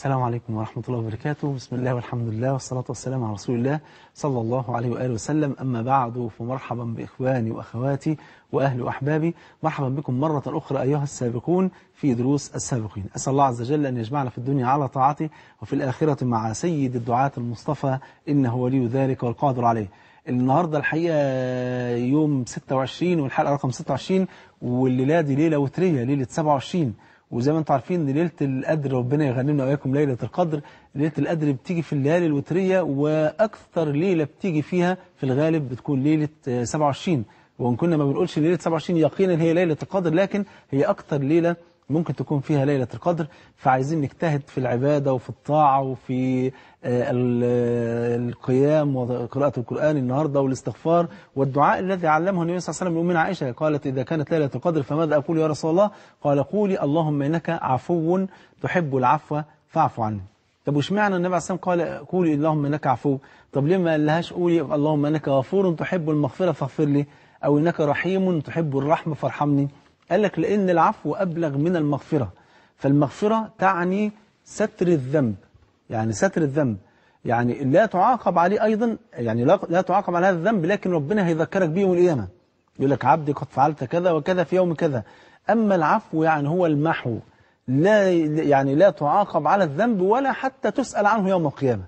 السلام عليكم ورحمة الله وبركاته بسم الله والحمد لله والصلاة والسلام على رسول الله صلى الله عليه وآله وسلم أما بعد فمرحبا بإخواني وأخواتي وأهلي وأحبابي مرحبا بكم مرة أخرى أيها السابقون في دروس السابقين أسأل الله عز وجل أن يجمعنا في الدنيا على طاعته وفي الآخرة مع سيد الدعاة المصطفى إنه ولي ذلك والقادر عليه النهاردة الحقيقة يوم 26 والحلقة رقم 26 والليلة دي ليلة وترية ليلة 27 وزي ما انتم عارفين ليلة القدر ربنا يغنمنا وإياكم ليلة القدر ليلة القدر بتيجي في الليالي الوترية وأكثر ليلة بتيجي فيها في الغالب بتكون ليلة 27 آه، وإن كنا ما بنقولش ليلة 27 يقينا هي ليلة القدر لكن هي أكثر ليلة ممكن تكون فيها ليلة القدر فعايزين نجتهد في العبادة وفي الطاعة وفي آه، القيام وقراءة القرآن النهاردة والاستغفار والدعاء الذي علمه النبي صلى الله عليه وسلم من عائشة قالت إذا كانت ليلة القدر فماذا أقول يا رسول الله قال قولي اللهم إنك عفو تحب العفو فاعف عني طب وش معنى النبي عليه الصلاة والسلام قال قولي اللهم إنك عفو طب ليه ما قالهاش قولي اللهم إنك غفور تحب المغفرة فاغفر لي أو إنك رحيم تحب الرحمة فارحمني قال لك لأن العفو أبلغ من المغفرة فالمغفرة تعني ستر الذنب يعني ستر الذنب يعني لا تعاقب عليه أيضا يعني لا تعاقب على هذا الذنب لكن ربنا هيذكرك به يوم القيامة يقول لك عبدي قد فعلت كذا وكذا في يوم كذا أما العفو يعني هو المحو لا يعني لا تعاقب على الذنب ولا حتى تسأل عنه يوم القيامة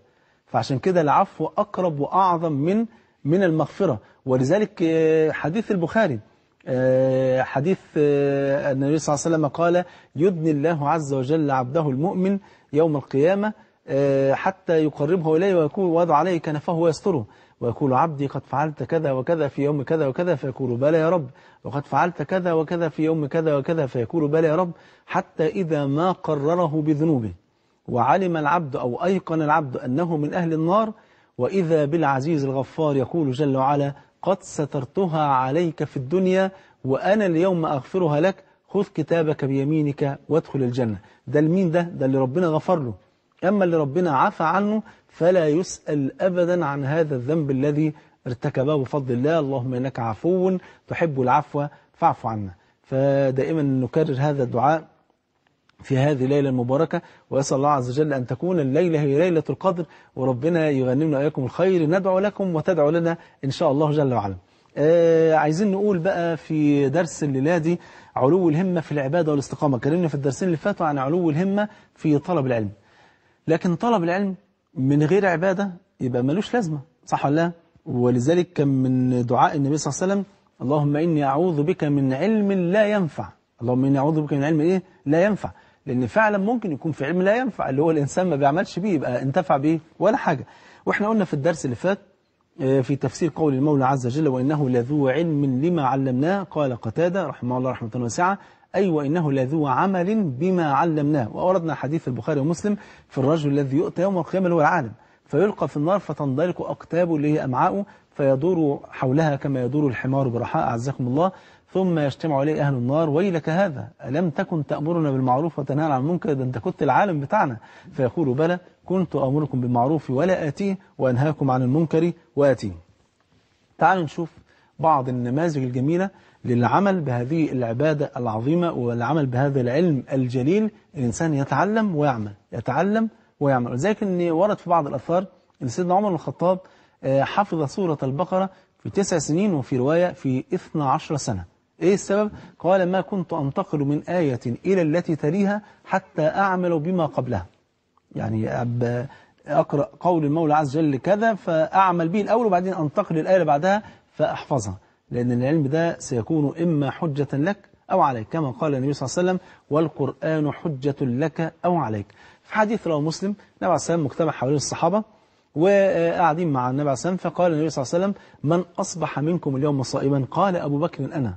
فعشان كده العفو أقرب وأعظم من من المغفرة ولذلك آه، حديث البخاري آه، حديث آه، النبي صلى الله عليه وسلم قال يدني الله عز وجل عبده المؤمن يوم القيامة آه، حتى يقربه إليه ويكون وضع عليه كنفه ويستره ويقول عبدي قد فعلت كذا وكذا في يوم كذا وكذا فيقول بلى يا رب وقد فعلت كذا وكذا في يوم كذا وكذا فيقول بلى يا رب حتى إذا ما قرره بذنوبه وعلم العبد أو أيقن العبد أنه من أهل النار وإذا بالعزيز الغفار يقول جل وعلا قد سترتها عليك في الدنيا وأنا اليوم أغفرها لك خذ كتابك بيمينك وادخل الجنة ده المين ده ده اللي ربنا غفر له أما اللي ربنا عفى عنه فلا يسأل أبدا عن هذا الذنب الذي ارتكبه بفضل الله اللهم إنك عفو تحب العفو فاعف عنا فدائما نكرر هذا الدعاء في هذه الليلة المباركة وأسأل الله عز وجل أن تكون الليلة هي ليلة القدر وربنا يغنمنا إياكم الخير ندعو لكم وتدعو لنا إن شاء الله جل وعلا آه عايزين نقول بقى في درس الليلة دي علو الهمة في العبادة والاستقامة كلمنا في الدرسين اللي فاتوا عن علو الهمة في طلب العلم لكن طلب العلم من غير عبادة يبقى ملوش لازمة صح ولا لا ولذلك كان من دعاء النبي صلى الله عليه وسلم اللهم إني أعوذ بك من علم لا ينفع اللهم إني أعوذ بك من علم إيه لا ينفع لأن فعلا ممكن يكون في علم لا ينفع اللي هو الإنسان ما بيعملش بيه يبقى انتفع بيه ولا حاجة وإحنا قلنا في الدرس اللي فات آه، في تفسير قول المولى عز وجل وإنه لذو علم لما علمناه قال قتادة رحمه الله رحمة واسعة أي أيوة وإنه لذو عمل بما علمناه وأوردنا حديث البخاري ومسلم في الرجل الذي يؤتى يوم القيامة اللي هو العالم فيلقى في النار فتندلق أقتابه اللي هي أمعاؤه فيدور حولها كما يدور الحمار برحاء أعزكم الله ثم يجتمع عليه أهل النار ويلك هذا ألم تكن تأمرنا بالمعروف وتنهى عن المنكر ده أنت كنت العالم بتاعنا فيقول بلى كنت أمركم بالمعروف ولا آتيه وأنهاكم عن المنكر وآتيه تعالوا نشوف بعض النماذج الجميلة للعمل بهذه العبادة العظيمة والعمل بهذا العلم الجليل الإنسان يتعلم ويعمل يتعلم ويعمل ولذلك أن ورد في بعض الأثار أن سيدنا عمر الخطاب آه، حفظ سورة البقرة في تسع سنين وفي رواية في 12 سنة إيه السبب؟ قال ما كنت أنتقل من آية إلى التي تليها حتى أعمل بما قبلها يعني أقرأ قول المولى عز وجل كذا فأعمل به الأول وبعدين أنتقل للآية اللي بعدها فأحفظها لأن العلم ده سيكون إما حجة لك أو عليك كما قال النبي صلى الله عليه وسلم والقرآن حجة لك أو عليك في حديث رواه مسلم النبي عليه الصلاة والسلام مجتمع حوالين الصحابة وقاعدين مع النبي عليه الصلاة والسلام فقال النبي صلى الله عليه وسلم من أصبح منكم اليوم صائما قال أبو بكر أنا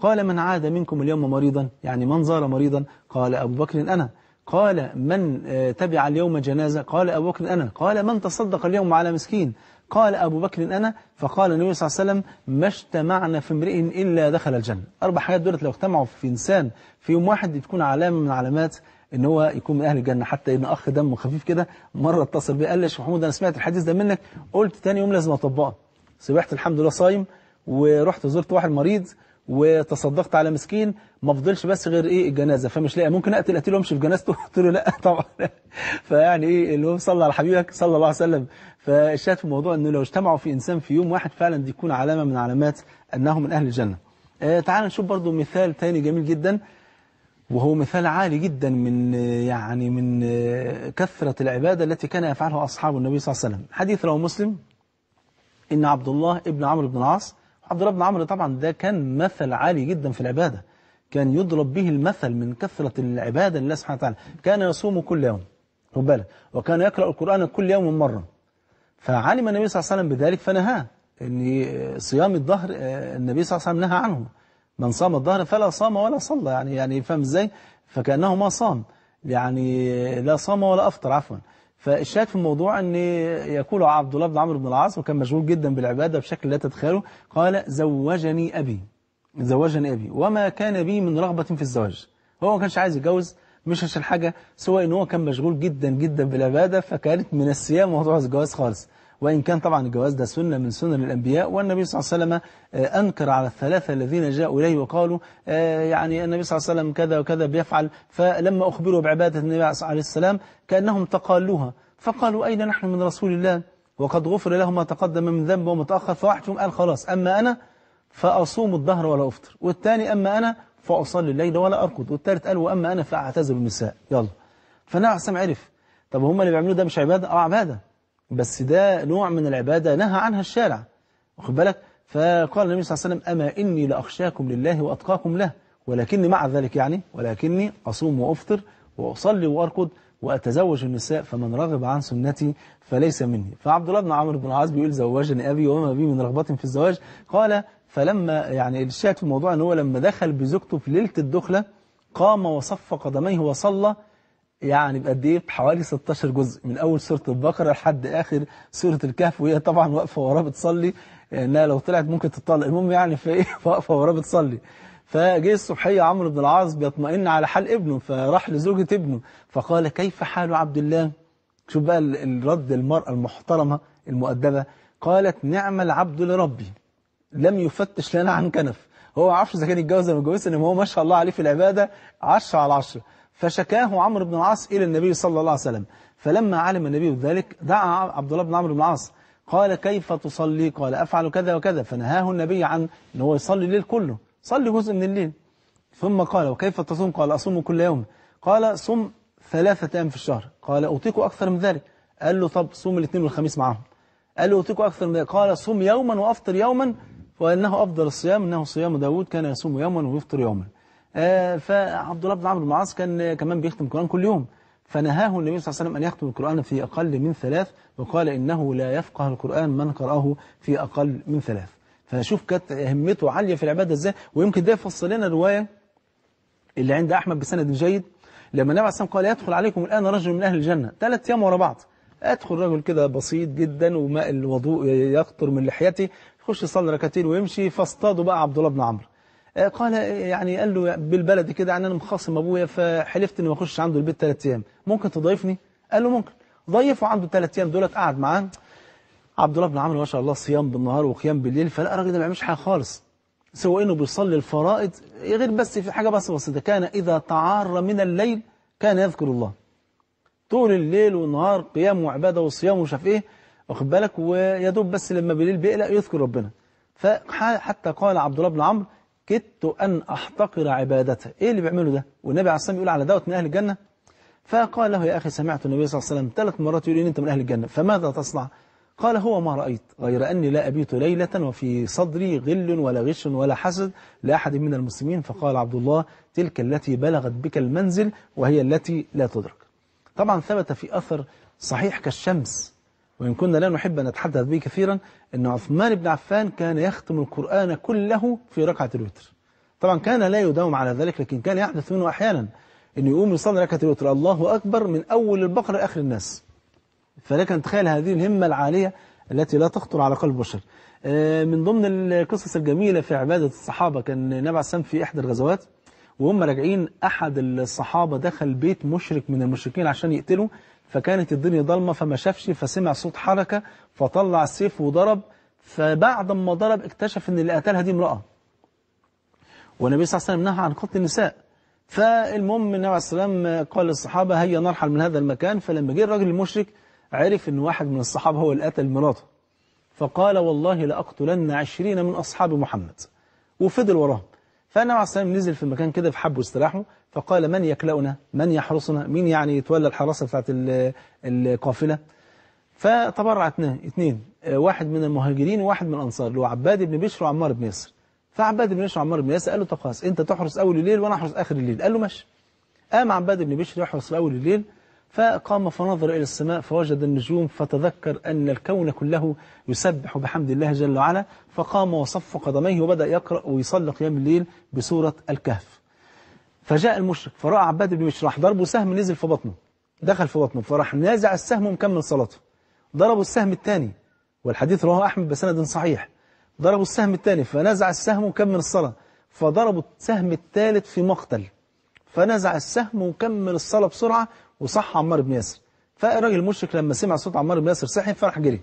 قال من عاد منكم اليوم مريضا يعني من زار مريضا قال أبو بكر أنا قال من آه، تبع اليوم جنازة قال أبو بكر أنا قال من تصدق اليوم على مسكين قال أبو بكر أنا فقال النبي صلى الله عليه وسلم ما اجتمعنا في امرئ إلا دخل الجنة أربع حاجات دولت لو اجتمعوا في إنسان في يوم واحد تكون علامة من علامات ان هو يكون من أهل الجنة حتى إن أخ دم خفيف كده مرة اتصل بي قال لي يا شيخ محمود أنا سمعت الحديث ده منك قلت تاني يوم لازم أطبقه صبحت الحمد لله صايم ورحت زرت واحد مريض وتصدقت على مسكين ما فضلش بس غير ايه الجنازه فمش لاقي ممكن اقتل وامشي في جنازته قلت له لا طبعا فيعني ايه اللي هو صلى على حبيبك صلى الله عليه وسلم فالشاهد في الموضوع انه لو اجتمعوا في انسان في يوم واحد فعلا دي تكون علامه من علامات انه من اهل الجنه آه تعال نشوف برضو مثال تاني جميل جدا وهو مثال عالي جدا من يعني من آه، كثرة العبادة التي كان يفعلها أصحاب النبي صلى الله عليه وسلم حديث رواه مسلم إن عبد الله ابن عمرو بن العاص عبد الله بن عمرو طبعا ده كان مثل عالي جدا في العبادة كان يضرب به المثل من كثرة العبادة لله سبحانه وتعالى كان يصوم كل يوم خد بالك وكان يقرأ القرآن كل يوم مرة فعلم النبي صلى الله عليه وسلم بذلك فنهاه ان صيام الظهر آه، النبي صلى الله عليه وسلم نهى عنه من صام الظهر فلا صام ولا صلى يعني يعني فاهم ازاي فكانه ما صام يعني لا صام ولا افطر عفوا فالشاهد في الموضوع أن يقول عبد الله بن عمرو بن العاص وكان مشغول جدا بالعبادة بشكل لا تتخيله قال زوجني أبي زوجني أبي وما كان بي من رغبة في الزواج هو ما كانش عايز يتجوز مش عشان حاجة سوى ان هو كان مشغول جدا جدا بالعبادة فكانت من السيام موضوع الزواج خالص وإن كان طبعا الجواز ده سنة من سنن الأنبياء والنبي صلى الله عليه وسلم آه، أنكر على الثلاثة الذين جاءوا إليه وقالوا آه، يعني النبي صلى الله عليه وسلم كذا وكذا بيفعل فلما أخبروا بعبادة النبي عليه السلام كأنهم تقالوها فقالوا أين نحن من رسول الله وقد غفر له ما تقدم من ذنب ومتأخر فواحد فيهم قال خلاص أما أنا فأصوم الظهر ولا أفطر والثاني أما أنا فأصلي الليل ولا أركض والثالث قال وأما أنا فأعتزل النساء يلا فالنبي عليه عرف طب هم اللي بيعملوا ده مش عبادة؟ اه عبادة بس ده نوع من العبادة نهى عنها الشارع واخد بالك فقال النبي صلى الله عليه وسلم أما إني لأخشاكم لله وأتقاكم له ولكني مع ذلك يعني ولكني أصوم وأفطر وأصلي وأركض وأتزوج النساء فمن رغب عن سنتي فليس مني فعبد الله بن عمرو بن العاص بيقول زوجني أبي وما بي من رغبة في الزواج قال فلما يعني الشاهد في الموضوع ان هو لما دخل بزوجته في ليلة الدخلة قام وصف قدميه وصلى يعني بقد ايه بحوالي 16 جزء من اول سوره البقره لحد اخر سوره الكهف وهي طبعا واقفه وراه بتصلي لانها لو طلعت ممكن تطلق المهم يعني في ايه واقفه وراه بتصلي فجه الصبحيه عمرو بن العاص بيطمئن على حال ابنه فراح لزوجة ابنه فقال كيف حال عبد الله شوف بقى الرد المرأة المحترمة المؤدبة قالت نعم العبد لربي لم يفتش لنا عن كنف هو ما عرفش إذا كان يتجوز ولا ما يتجوزش إنما هو ما شاء الله عليه في العبادة 10 على 10 فشكاه عمرو بن العاص إلى النبي صلى الله عليه وسلم فلما علم النبي ذلك دعا عبد الله بن عمرو بن العاص قال كيف تصلي قال أفعل كذا وكذا فنهاه النبي عن ان هو يصلي الليل كله صلي جزء من الليل ثم قال وكيف تصوم قال أصوم كل يوم قال صم ثلاثة أيام في الشهر قال أطيق أكثر من ذلك قال له طب صوم الاثنين والخميس معهم قال له أطيق أكثر من ذلك قال صوم يوما وأفطر يوما وأنه أفضل الصيام أنه صيام داود كان يصوم يوما ويفطر يوما آه، فعبد الله بن عمرو بن العاص كان كمان بيختم القرآن كل يوم فنهاه النبي صلى الله عليه وسلم أن يختم القرآن في أقل من ثلاث وقال إنه لا يفقه القرآن من قرأه في أقل من ثلاث فشوف كانت همته عالية في العبادة إزاي ويمكن ده يفصل لنا الرواية اللي عند أحمد بسند جيد لما النبي عليه الصلاة قال يدخل عليكم الآن رجل من أهل الجنة ثلاث أيام ورا بعض أدخل رجل كده بسيط جدا وماء الوضوء يقطر من لحيته يخش يصلي ركعتين ويمشي فاصطادوا بقى عبد الله بن عمرو آه، قال آه، يعني قال له بالبلد كده يعني أنا مخاصم أبويا فحلفت إني ما عنده البيت ثلاث أيام ممكن تضيفني؟ قال له ممكن ضيفه عنده ثلاث أيام دولت قعد معاه عبد الله بن عمرو ما شاء الله صيام بالنهار وقيام بالليل فلقى الراجل ده ما بيعملش حاجة خالص سواء إنه بيصلي الفرائض غير بس في حاجة بس بسيطة كان إذا تعار من الليل كان يذكر الله طول الليل والنهار قيام وعبادة وصيام ومش عارف إيه واخد بالك ويا دوب بس لما بالليل بيقلق يذكر ربنا فحتى قال عبد الله بن عمرو كدت أن أحتقر عبادته إيه اللي بيعمله ده والنبي عليه الصلاة والسلام يقول على دوت من أهل الجنة فقال له يا أخي سمعت النبي صلى الله عليه وسلم ثلاث مرات يقول إن أنت من أهل الجنة فماذا تصنع قال هو ما رأيت غير أني لا أبيت ليلة وفي صدري غل ولا غش ولا حسد لأحد من المسلمين فقال عبد الله تلك التي بلغت بك المنزل وهي التي لا تدرك طبعا ثبت في أثر صحيح كالشمس وإن كنا لا نحب أن نتحدث به كثيرا أن عثمان بن عفان كان يختم القرآن كله في ركعة الوتر طبعا كان لا يداوم على ذلك لكن كان يحدث منه أحيانا أن يقوم يصلي ركعة الوتر الله أكبر من أول البقرة لآخر الناس فلك أن تخيل هذه الهمة العالية التي لا تخطر على قلب بشر آه، من ضمن القصص الجميلة في عبادة الصحابة كان نبع السلام في إحدى الغزوات وهم راجعين أحد الصحابة دخل بيت مشرك من المشركين عشان يقتله فكانت الدنيا ضلمة فما شافش فسمع صوت حركة فطلع السيف وضرب فبعد ما ضرب اكتشف ان اللي قتلها دي امرأة والنبي صلى الله عليه وسلم نهى عن قتل النساء فالمهم النبي عليه وسلم قال للصحابة هيا نرحل من هذا المكان فلما جه الراجل المشرك عرف ان واحد من الصحابة هو اللي قتل مراته فقال والله لأقتلن عشرين من أصحاب محمد وفضل وراهم فالنبي عليه الصلاة والسلام نزل في مكان كده في حب واستراحه فقال من يكلأنا من يحرسنا مين يعني يتولى الحراسة بتاعت القافلة فتبرع اثنين واحد من المهاجرين وواحد من الأنصار اللي هو عباد بن بشر وعمار بن ياسر فعباد بن بشر وعمار بن ياسر قال له طب خلاص أنت تحرس أول الليل وأنا أحرس آخر الليل قال له ماشي قام عباد بن بشر يحرس أول الليل فقام فنظر إلى السماء فوجد النجوم فتذكر أن الكون كله يسبح بحمد الله جل وعلا فقام وصف قدميه وبدأ يقرأ ويصلي قيام الليل بسورة الكهف فجاء المشرك فرأى عباد بن مشرح ضربه سهم نزل في بطنه دخل في بطنه فراح نازع السهم ومكمل صلاته ضربوا السهم الثاني والحديث رواه أحمد بسند صحيح ضربوا السهم الثاني فنزع السهم وكمل الصلاة فضربوا السهم الثالث في مقتل فنزع السهم وكمل الصلاة بسرعة وصح عمار بن ياسر فالراجل المشرك لما سمع صوت عمار بن ياسر صحي فرح جري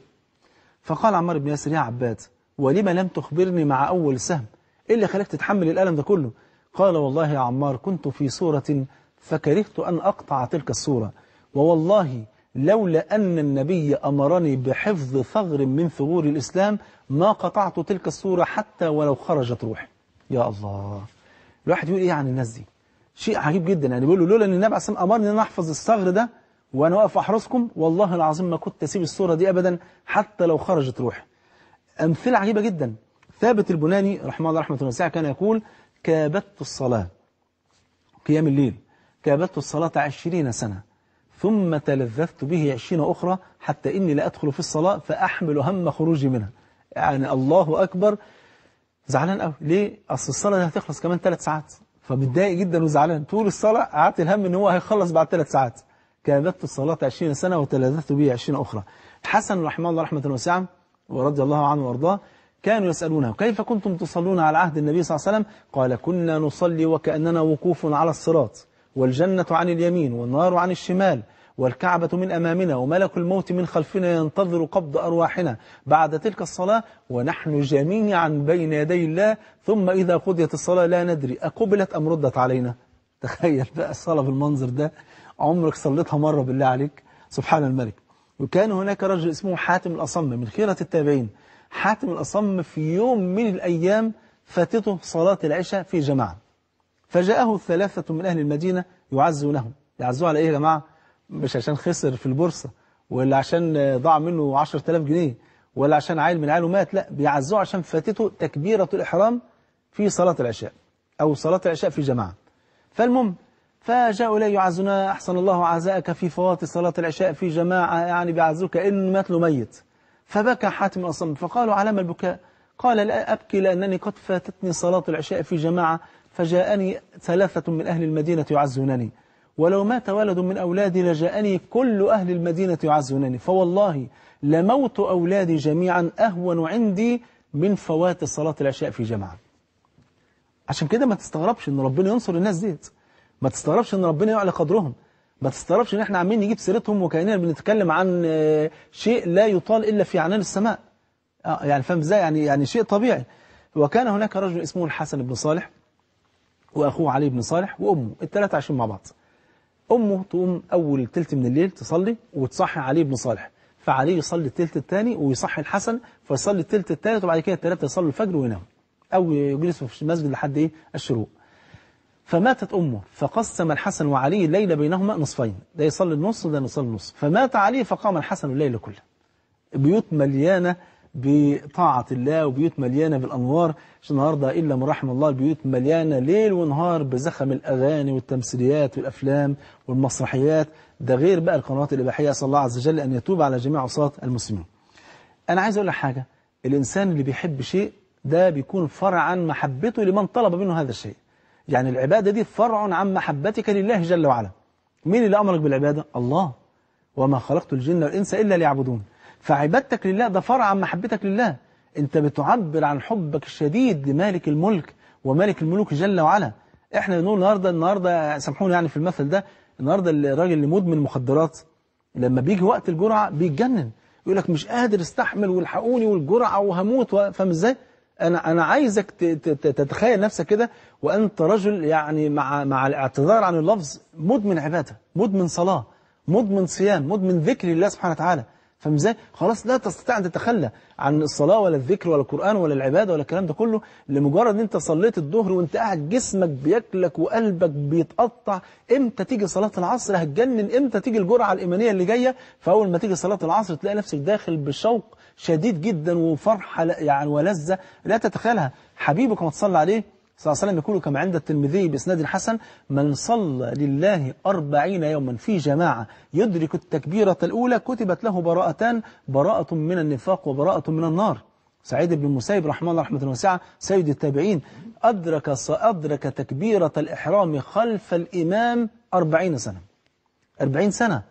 فقال عمار بن ياسر يا عباد ولما لم تخبرني مع أول سهم إيه اللي خلاك تتحمل الألم ده كله قال والله يا عمار كنت في صورة فكرهت أن أقطع تلك الصورة ووالله لولا أن النبي أمرني بحفظ ثغر من ثغور الإسلام ما قطعت تلك الصورة حتى ولو خرجت روحي يا الله الواحد يقول إيه عن يعني الناس دي شيء عجيب جدا يعني بيقول له لولا ان النبي عليه امرني ان انا احفظ الصغر ده وانا واقف احرسكم والله العظيم ما كنت اسيب الصوره دي ابدا حتى لو خرجت روحي امثله عجيبه جدا ثابت البناني رحمه الله رحمه واسعه كان يقول كابدت الصلاه قيام الليل كابدت الصلاه عشرين سنه ثم تلذذت به عشرين اخرى حتى اني لا ادخل في الصلاه فاحمل هم خروجي منها يعني الله اكبر زعلان قوي ليه اصل الصلاه دي هتخلص كمان ثلاث ساعات فمتضايق جدا وزعلان طول الصلاة قعدت الهم ان هو هيخلص بعد ثلاث ساعات كذبت الصلاة 20 سنة وتلذذت به 20 أخرى الحسن رحمه الله رحمة واسعة ورضي الله عنه وارضاه كانوا يسألونه كيف كنتم تصلون على عهد النبي صلى الله عليه وسلم قال كنا نصلي وكأننا وقوف على الصراط والجنة عن اليمين والنار عن الشمال والكعبة من أمامنا وملك الموت من خلفنا ينتظر قبض أرواحنا بعد تلك الصلاة ونحن جميعا بين يدي الله ثم إذا قضيت الصلاة لا ندري أقبلت أم ردت علينا تخيل بقى الصلاة بالمنظر ده عمرك صليتها مرة بالله عليك سبحان الملك وكان هناك رجل اسمه حاتم الأصم من خيرة التابعين حاتم الأصم في يوم من الأيام فاتته صلاة العشاء في جماعة فجاءه الثلاثة من أهل المدينة يعزونهم يعزوه على إيه يا جماعة مش عشان خسر في البورصة ولا عشان ضاع منه 10000 جنيه ولا عشان عيل من عياله مات لا بيعزوه عشان فاتته تكبيرة الإحرام في صلاة العشاء أو صلاة العشاء في جماعة فالمهم فجاءوا إليه يعزنا أحسن الله عزاءك في فوات صلاة العشاء في جماعة يعني بيعزوك إن مات له ميت فبكى حاتم الأصم فقالوا على ما البكاء قال لا أبكي لأنني قد فاتتني صلاة العشاء في جماعة فجاءني ثلاثة من أهل المدينة يعزونني ولو مات ولد من أولادي لجاءني كل أهل المدينة يعزونني فوالله لموت أولادي جميعا أهون عندي من فوات صلاة العشاء في جماعة عشان كده ما تستغربش ان ربنا ينصر الناس ديت ما تستغربش ان ربنا يعلى قدرهم ما تستغربش ان احنا عمالين نجيب سيرتهم وكأننا بنتكلم عن آه، شيء لا يطال إلا في عنان السماء آه، يعني فاهم ازاي يعني يعني شيء طبيعي وكان هناك رجل اسمه الحسن بن صالح وأخوه علي بن صالح وأمه الثلاثة عايشين مع بعض أمه تقوم أول تلت من الليل تصلي وتصحي علي ابن صالح فعليه يصلي التلت الثاني ويصحي الحسن فيصلي التلت الثالث وبعد كده الثلاثة يصلوا الفجر وينام أو يجلسوا في المسجد لحد إيه الشروق فماتت أمه فقسم الحسن وعلي الليل بينهما نصفين ده يصلي النص وده يصلي النص فمات علي فقام الحسن الليل كله بيوت مليانة بطاعة الله وبيوت مليانة بالأنوار مش النهاردة إلا من رحم الله البيوت مليانة ليل ونهار بزخم الأغاني والتمثيليات والأفلام والمسرحيات ده غير بقى القنوات الإباحية أسأل الله عز وجل أن يتوب على جميع عصاة المسلمين أنا عايز أقول لك حاجة الإنسان اللي بيحب شيء ده بيكون فرع عن محبته لمن طلب منه هذا الشيء يعني العبادة دي فرع عن محبتك لله جل وعلا مين اللي أمرك بالعبادة؟ الله وما خلقت الجن والإنس إلا ليعبدون فعبادتك لله ده فرع عن محبتك لله انت بتعبر عن حبك الشديد لمالك الملك ومالك الملوك جل وعلا احنا بنقول النهارده النهارده سامحوني يعني في المثل ده النهارده الراجل اللي مدمن مخدرات لما بيجي وقت الجرعه بيتجنن يقول لك مش قادر استحمل والحقوني والجرعه وهموت فاهم ازاي؟ انا انا عايزك تتخيل نفسك كده وانت رجل يعني مع مع الاعتذار عن اللفظ مدمن عباده، مدمن صلاه، مدمن صيام، مدمن ذكر لله سبحانه وتعالى، فاهم ازاي؟ خلاص لا تستطيع أن تتخلى عن الصلاة ولا الذكر ولا القرآن ولا العبادة ولا الكلام ده كله لمجرد ان انت صليت الظهر وانت قاعد جسمك بياكلك وقلبك بيتقطع امتى تيجي صلاة العصر هتجنن امتى تيجي الجرعة الإيمانية اللي جاية فأول ما تيجي صلاة العصر تلاقي نفسك داخل بشوق شديد جدا وفرحة يعني ولذة لا تتخيلها حبيبك ما تصلي عليه صلى الله عليه وسلم يقول كما عند الترمذي بإسناد حسن من صلى لله أربعين يوما في جماعة يدرك التكبيرة الأولى كتبت له براءتان براءة من النفاق وبراءة من النار سعيد بن المسيب رحمه الله رحمة واسعة سيد التابعين أدرك, أدرك تكبيرة الإحرام خلف الإمام أربعين سنة أربعين سنة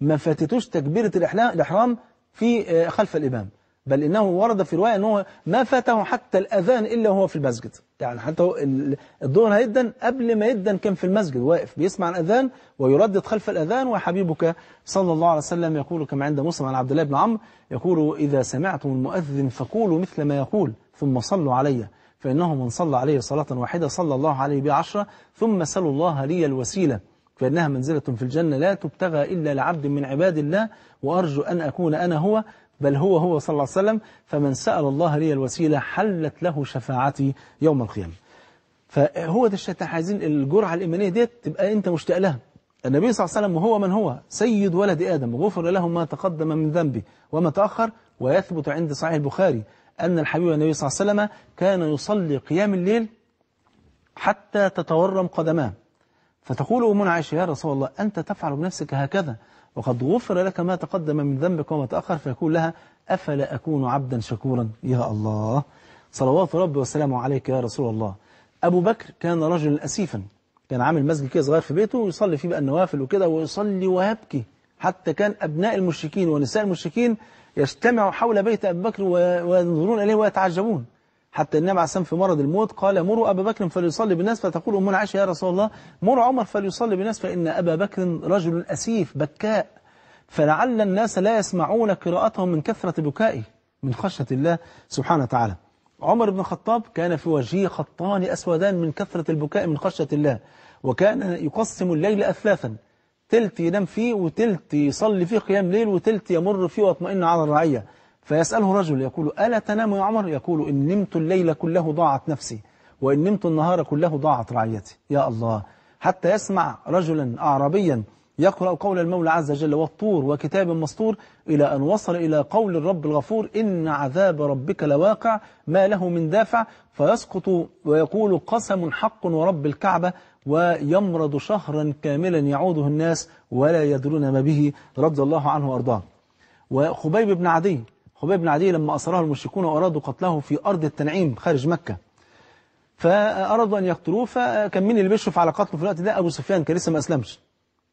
ما فاتتوش تكبيرة الإحرام في آه، خلف الإمام بل إنه ورد في رواية أنه ما فاته حتى الأذان إلا هو في المسجد يعني حتى الظهر هيدا قبل ما يدا كان في المسجد واقف بيسمع الأذان ويردد خلف الأذان وحبيبك صلى الله عليه وسلم يقول كما عند مسلم عن عبد الله بن عمرو يقول إذا سمعتم المؤذن فقولوا مثل ما يقول ثم صلوا علي فإنه من صلى عليه صلاة واحدة صلى الله عليه بعشرة ثم سلوا الله لي الوسيلة فإنها منزلة في الجنة لا تبتغى إلا لعبد من عباد الله وأرجو أن أكون أنا هو بل هو هو صلى الله عليه وسلم فمن سأل الله لي الوسيلة حلت له شفاعتي يوم القيامة فهو ده الشيء عايزين الجرعة الإيمانية دي تبقى أنت مشتاق لها النبي صلى الله عليه وسلم هو من هو سيد ولد آدم غفر له ما تقدم من ذنبه وما تأخر ويثبت عند صحيح البخاري أن الحبيب النبي صلى الله عليه وسلم كان يصلي قيام الليل حتى تتورم قدماه فتقول أم عائشة يا رسول الله أنت تفعل بنفسك هكذا وقد غفر لك ما تقدم من ذنبك وما تأخر فيقول لها أفلا أكون عبدا شكورا يا الله صلوات ربي وسلامه عليك يا رسول الله أبو بكر كان رجلا أسيفا كان عامل مسجد كده صغير في بيته ويصلي فيه بقى النوافل وكده ويصلي ويبكي حتى كان أبناء المشركين ونساء المشركين يجتمعوا حول بيت أبي بكر وينظرون إليه ويتعجبون حتى النبي عليه السلام في مرض الموت قال مروا أبا بكر فليصلي بالناس فتقول أمنا عائشة يا رسول الله مروا عمر فليصلي بالناس فإن أبا بكر رجل أسيف بكاء فلعل الناس لا يسمعون قراءتهم من كثرة بكائه من خشية الله سبحانه وتعالى عمر بن الخطاب كان في وجهه خطان أسودان من كثرة البكاء من خشية الله وكان يقسم الليل أثلاثا تلت ينام فيه وتلت يصلي فيه قيام ليل وتلت يمر فيه واطمئن على الرعية فيسأله رجل يقول ألا تنام يا عمر يقول إن نمت الليل كله ضاعت نفسي وإن نمت النهار كله ضاعت رعيتي يا الله حتى يسمع رجلا أعرابيا يقرأ قول المولى عز وجل والطور وكتاب مسطور إلى أن وصل إلى قول الرب الغفور إن عذاب ربك لواقع ما له من دافع فيسقط ويقول قسم حق ورب الكعبة ويمرض شهرا كاملا يعوده الناس ولا يدرون ما به رضي الله عنه وأرضاه وخبيب بن عدي خبيب بن عدي لما أسره المشركون وأرادوا قتله في أرض التنعيم خارج مكة فأرادوا أن يقتلوه فكان مين اللي بيشرف على قتله في الوقت ده أبو سفيان كان لسه ما أسلمش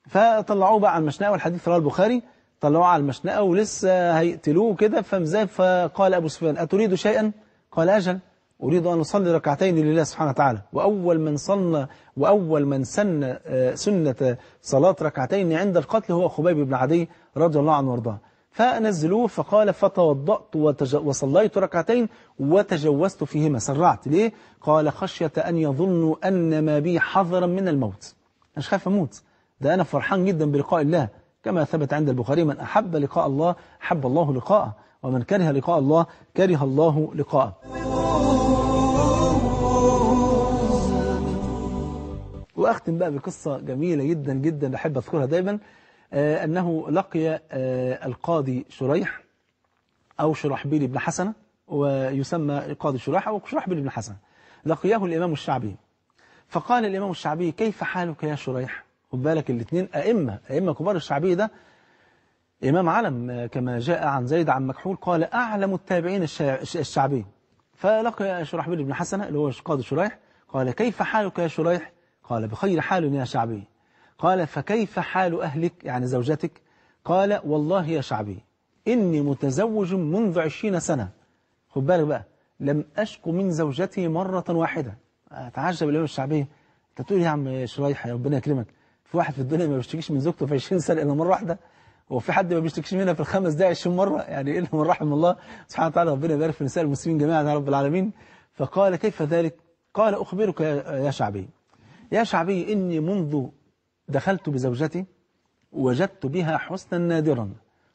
فطلعوه بقى على المشنقة والحديث رواه البخاري طلعوه على المشنقة ولسه هيقتلوه كده فمزاي فقال أبو سفيان أتريد شيئا؟ قال أجل أريد أن أصلي ركعتين لله سبحانه وتعالى وأول من صلى وأول من سن آه، سنة صلاة ركعتين عند القتل هو خبيب بن عدي رضي الله عنه وارضاه فنزلوه فقال فتوضأت وصليت ركعتين وتجوزت فيهما سرعت ليه؟ قال خشية أن يظنوا أن ما بي حذرا من الموت أنا خايف أموت ده أنا فرحان جدا بلقاء الله كما ثبت عند البخاري من أحب لقاء الله حب الله لقاءه ومن كره لقاء الله كره الله لقاءه وأختم بقى بقصة جميلة جدا جدا بحب أذكرها دايما آه، أنه لقي آه، القاضي شريح أو شرحبيل بن حسنة ويسمى قاضي شريح أو شرحبيل بن حسنة لقياه الإمام الشعبي فقال الإمام الشعبي كيف حالك يا شريح خد بالك الاثنين أئمة أئمة كبار الشعبي ده إمام علم كما جاء عن زيد عن مكحول قال أعلم التابعين الشعبي فلقي شرحبيل بن حسنة اللي هو قاضي شريح قال كيف حالك يا شريح قال بخير حال يا شعبي قال فكيف حال أهلك يعني زوجتك قال والله يا شعبي إني متزوج منذ عشرين سنة خد بالك بقى لم أشك من زوجتي مرة واحدة أتعجب اليوم الشعبي أنت تقول يا عم شريح يا ربنا يكرمك في واحد في الدنيا ما بيشتكيش من زوجته في 20 سنة إلا مرة واحدة هو في حد ما بيشتكيش منها في الخمس دقائق 20 مرة يعني إلا من رحم الله سبحانه وتعالى ربنا يبارك في نساء المسلمين جميعا يا رب العالمين فقال كيف ذلك قال أخبرك يا شعبي يا شعبي إني منذ دخلت بزوجتي وجدت بها حسنا نادرا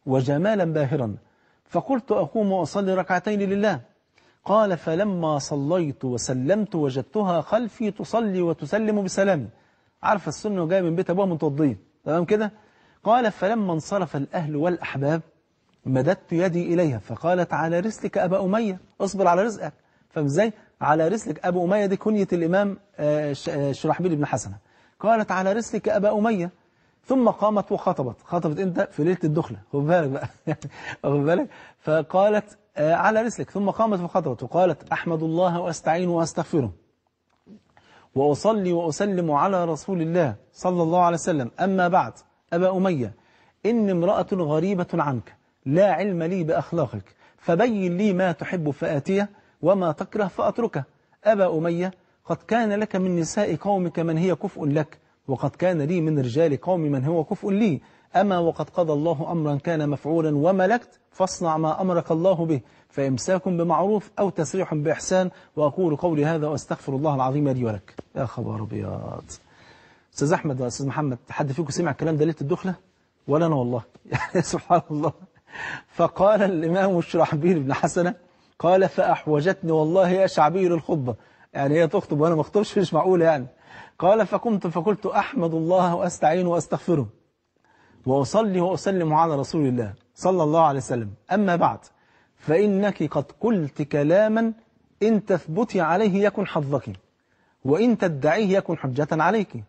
وجمالا باهرا فقلت أقوم وأصلي ركعتين لله قال فلما صليت وسلمت وجدتها خلفي تصلي وتسلم بسلام عارفه السنة وجاية من بيت أبوها متوضية تمام كده قال فلما انصرف الأهل والأحباب مددت يدي إليها فقالت على رسلك أبا أمية اصبر على رزقك فمزاي على رسلك أبو أمية دي كنية الإمام آه، آه، شرحبيل بن حسنه قالت على رسلك أبا أمية ثم قامت وخطبت خطبت أنت في ليلة الدخلة خد بالك بقى خد بالك فقالت آه، على رسلك ثم قامت وخطبت وقالت أحمد الله وأستعين وأستغفره وأصلي وأسلم على رسول الله صلى الله عليه وسلم أما بعد أبا أمية إن امرأة غريبة عنك لا علم لي بأخلاقك فبين لي ما تحب فآتيه وما تكره فأتركه أبا أمية قد كان لك من نساء قومك من هي كفء لك وقد كان لي من رجال قومي من هو كفء لي أما وقد قضى الله أمرا كان مفعولا وملكت فاصنع ما أمرك الله به فإمساك بمعروف أو تسريح بإحسان وأقول قولي هذا وأستغفر الله العظيم لي ولك يا خبر أبيض أستاذ أحمد وأستاذ محمد حد فيكم سمع الكلام ده ليلة الدخلة ولا أنا والله يعني سبحان الله فقال الإمام الشرحبيل بن حسنة قال فأحوجتني والله يا شعبي للخطبة يعني هي تخطب وأنا ما اخطبش مش معقول يعني قال فقمت فقلت أحمد الله وأستعين وأستغفره وأصلي وأسلم على رسول الله صلى الله عليه وسلم أما بعد فإنك قد قلت كلاما إن تثبتي عليه يكن حظك وإن تدعيه يكن حجة عليك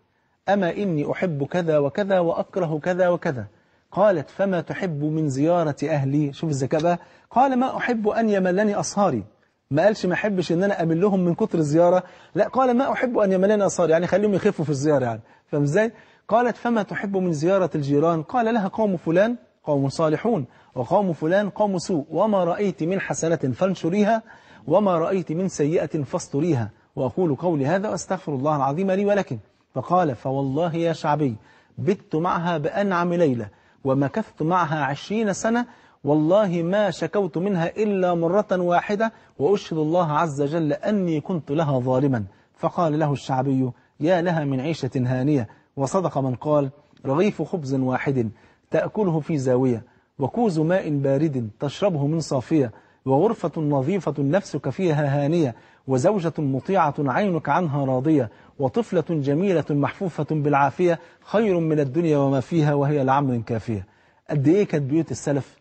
أما إني أحب كذا وكذا وأكره كذا وكذا قالت فما تحب من زيارة أهلي شوف الذكاء بقى قال ما أحب أن يملني أصهاري ما قالش ما احبش ان انا امل لهم من كتر الزيارة لا قال ما احب ان يملنا صار يعني خليهم يخفوا في الزيارة يعني فاهم ازاي قالت فما تحب من زيارة الجيران قال لها قوم فلان قوم صالحون وقوم فلان قوم سوء وما رأيت من حسنة فانشريها وما رأيت من سيئة فاستريها وأقول قولي هذا وأستغفر الله العظيم لي ولكن فقال فوالله يا شعبي بت معها بأنعم ليلة ومكثت معها عشرين سنة والله ما شكوت منها إلا مرة واحدة وأشهد الله عز وجل أني كنت لها ظالما فقال له الشعبي يا لها من عيشة هانية وصدق من قال رغيف خبز واحد تأكله في زاوية وكوز ماء بارد تشربه من صافية وغرفة نظيفة نفسك فيها هانية وزوجة مطيعة عينك عنها راضية وطفلة جميلة محفوفة بالعافية خير من الدنيا وما فيها وهي لعمر كافية قد إيه كانت بيوت السلف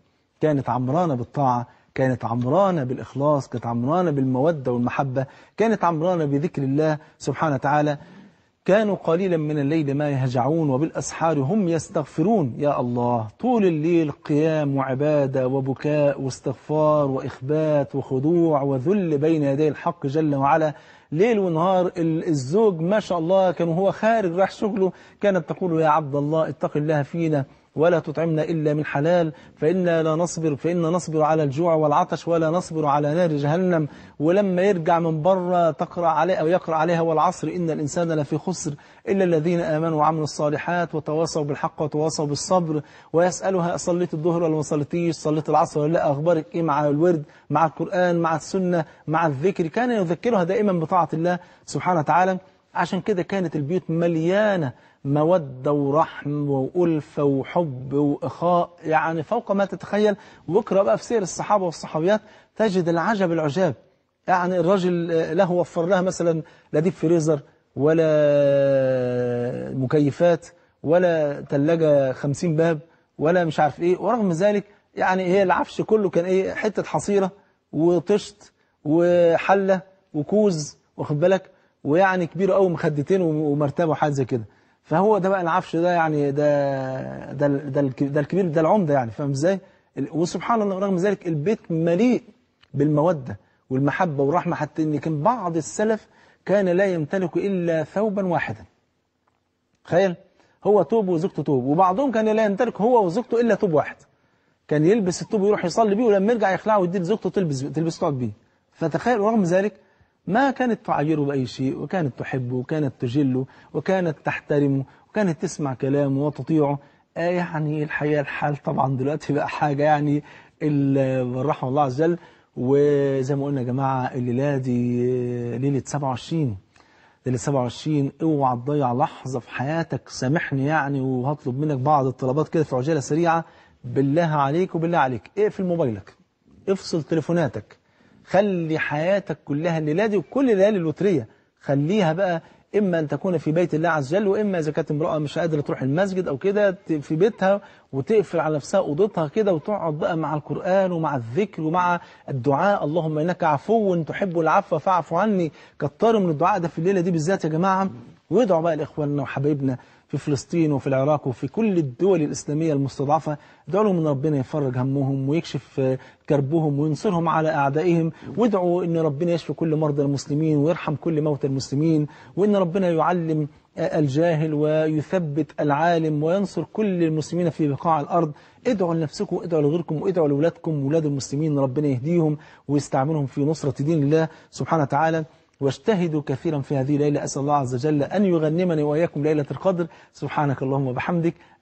كانت عمرانة بالطاعة كانت عمرانة بالإخلاص كانت عمرانة بالمودة والمحبة كانت عمرانة بذكر الله سبحانه وتعالى كانوا قليلا من الليل ما يهجعون وبالأسحار هم يستغفرون يا الله طول الليل قيام وعبادة وبكاء واستغفار وإخبات وخضوع وذل بين يدي الحق جل وعلا ليل ونهار الزوج ما شاء الله كان هو خارج راح شغله كانت تقول يا عبد الله اتق الله فينا ولا تطعمنا إلا من حلال فإنا لا نصبر فإنا نصبر على الجوع والعطش ولا نصبر على نار جهنم ولما يرجع من بره تقرأ عليها أو يقرأ عليها والعصر إن الإنسان لفي خسر إلا الذين آمنوا وعملوا الصالحات وتواصوا بالحق وتواصوا بالصبر ويسألها صليت الظهر ولا ما صليتيش صليت العصر ولا لا أخبارك إيه مع الورد مع القرآن مع السنة مع الذكر كان يذكرها دائما بطاعة الله سبحانه وتعالى عشان كده كانت البيوت مليانة مودة ورحم وألفة وحب وإخاء يعني فوق ما تتخيل واقرأ بقى في سير الصحابة والصحابيات تجد العجب العجاب يعني الراجل آه، له وفر لها مثلا لا ديب فريزر ولا مكيفات ولا ثلاجة 50 باب ولا مش عارف ايه ورغم ذلك يعني هي العفش كله كان ايه حتة حصيرة وطشت وحلة وكوز واخد بالك ويعني كبير قوي مخدتين ومرتبه وحاجه زي كده فهو ده بقى العفش ده يعني ده ده ده الكبير ده العمده يعني فاهم ازاي وسبحان الله رغم ذلك البيت مليء بالموده والمحبه والرحمه حتى ان كان بعض السلف كان لا يمتلك الا ثوبا واحدا تخيل هو توب وزوجته توب وبعضهم كان لا يمتلك هو وزوجته الا توب واحد كان يلبس التوب ويروح يصلي بيه ولما يرجع يخلعه ويديه لزوجته تلبس تلبس تقعد بيه فتخيل رغم ذلك ما كانت تعايره بأي شيء وكانت تحبه وكانت تجله وكانت تحترمه وكانت تسمع كلامه وتطيعه آه يعني الحقيقة الحال طبعا دلوقتي بقى حاجة يعني الرحمة الله عز وجل وزي ما قلنا يا جماعة الليلة دي آه، ليلة 27 ليلة 27 اوعى تضيع لحظة في حياتك سامحني يعني وهطلب منك بعض الطلبات كده في عجالة سريعة بالله عليك وبالله عليك اقفل موبايلك افصل تليفوناتك خلي حياتك كلها الليلة دي وكل الليالي الوترية خليها بقى إما أن تكون في بيت الله عز وجل وإما إذا كانت امرأة مش قادرة تروح المسجد أو كده في بيتها وتقفل على نفسها أوضتها كده وتقعد بقى مع القرآن ومع الذكر ومع الدعاء اللهم إنك عفو تحب العفو فاعف عني كتر من الدعاء ده في الليلة دي بالذات يا جماعة وادعوا بقى لإخواننا وحبايبنا في فلسطين وفي العراق وفي كل الدول الإسلامية المستضعفة ادعوا لهم ان ربنا يفرج همهم ويكشف آه، كربهم وينصرهم على أعدائهم وادعوا ان ربنا يشفي كل مرضى المسلمين ويرحم كل موتى المسلمين وان ربنا يعلم آه، الجاهل ويثبت العالم وينصر كل المسلمين في بقاع الأرض ادعوا لنفسكم وادعوا لغيركم وادعوا لأولادكم وولاد المسلمين ربنا يهديهم ويستعملهم في نصرة دين الله سبحانه وتعالى واجتهدوا كثيرا في هذه الليلة أسأل الله عز وجل أن يغنمني وإياكم ليلة القدر سبحانك اللهم وبحمدك